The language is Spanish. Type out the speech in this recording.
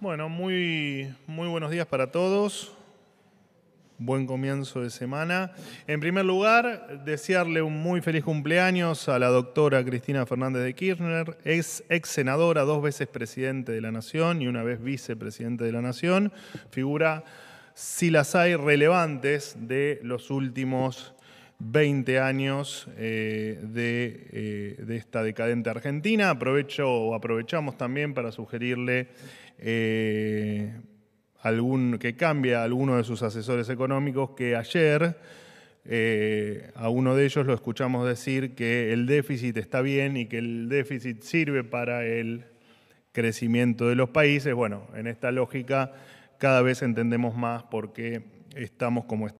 Bueno, muy, muy buenos días para todos. Buen comienzo de semana. En primer lugar, desearle un muy feliz cumpleaños a la doctora Cristina Fernández de Kirchner, ex, ex senadora, dos veces presidente de la Nación y una vez vicepresidente de la Nación, figura, si las hay, relevantes de los últimos 20 años eh, eh, de, esta decadente Argentina. Aprovecho aprovechamos también para sugerirle eh, que cambie a alguno de sus asesores económicos que ayer a uno de ellos lo escuchamos decir que el déficit está bien y que el déficit sirve para el crecimiento de los países. Bueno, en esta lógica cada vez entendemos más por qué estamos como estamos